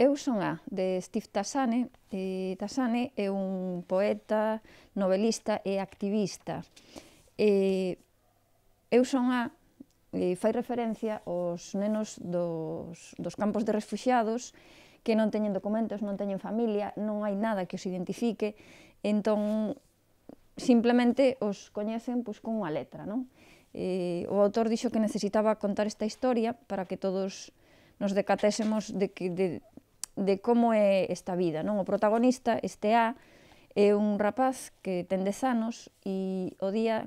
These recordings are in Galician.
Eu son a de Steve Tassane. E Tassane é un poeta, novelista e activista. E eu son a e fai referencia aos nenos dos, dos campos de refugiados que non teñen documentos, non teñen familia, non hai nada que os identifique, entón simplemente os coñecen pois, con unha letra. Non? E, o autor dixo que necesitaba contar esta historia para que todos nos decatésemos de que, de, de como é esta vida. Non O protagonista, este A, é un rapaz que ten 10 anos e o día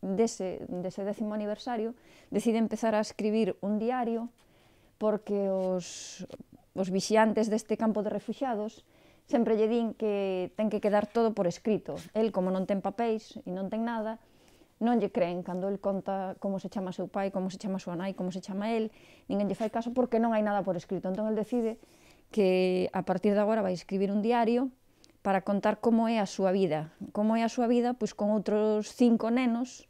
dese, dese décimo aniversario decide empezar a escribir un diario porque os, os vixiantes deste campo de refugiados sempre lle din que ten que quedar todo por escrito. El, como non ten papéis e non ten nada, non lle creen cando el conta como se chama seu pai, como se chama súa nai, como se chama el, ninguén lle fai caso porque non hai nada por escrito. Entón el decide que a partir de agora vai escribir un diario para contar como é a súa vida. Como é a súa vida, pois con outros cinco nenos,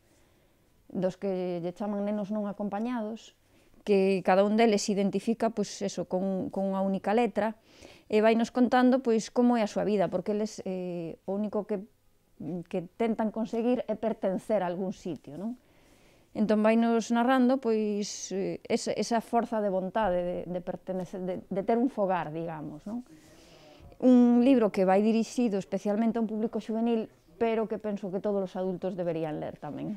dos que lle chaman nenos non acompañados, que cada un deles se identifica pois eso, con, con unha única letra, e vai nos contando pois como é a súa vida, porque eles eh, o único que, que tentan conseguir é pertencer a algún sitio, non? Entón vai nos narrando pois eh, esa, esa forza de vontade de, de, pertenecer, de, de ter un fogar, digamos. Non? Un libro que vai dirixido especialmente a un público juvenil, pero que penso que todos os adultos deberían ler tamén.